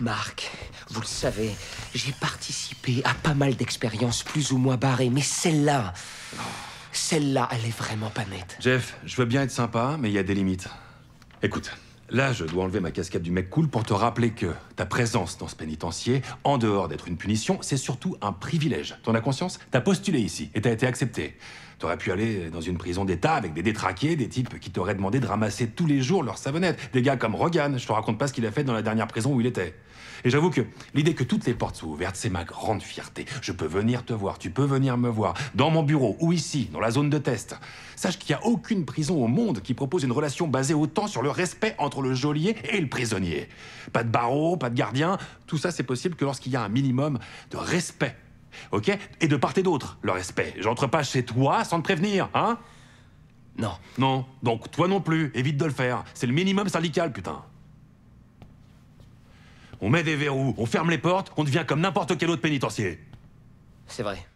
Marc, vous le savez, j'ai participé à pas mal d'expériences plus ou moins barrées, mais celle-là, celle-là, elle est vraiment pas nette. Jeff, je veux bien être sympa, mais il y a des limites. Écoute, là, je dois enlever ma casquette du mec cool pour te rappeler que ta présence dans ce pénitencier, en dehors d'être une punition, c'est surtout un privilège. T'en as conscience T'as postulé ici et t'as été accepté. T'aurais pu aller dans une prison d'État avec des détraqués, des types qui t'auraient demandé de ramasser tous les jours leurs savonnettes. Des gars comme Rogan, je te raconte pas ce qu'il a fait dans la dernière prison où il était. Et j'avoue que l'idée que toutes les portes soient ouvertes, c'est ma grande fierté. Je peux venir te voir, tu peux venir me voir, dans mon bureau ou ici, dans la zone de test. Sache qu'il n'y a aucune prison au monde qui propose une relation basée autant sur le respect entre le geôlier et le prisonnier. Pas de barreau, pas de gardien, tout ça c'est possible que lorsqu'il y a un minimum de respect ok Et de part et d'autre, le respect. J'entre pas chez toi sans te prévenir, hein Non. Non, donc toi non plus, évite de le faire. C'est le minimum syndical, putain. On met des verrous, on ferme les portes, on devient comme n'importe quel autre pénitencier. C'est vrai.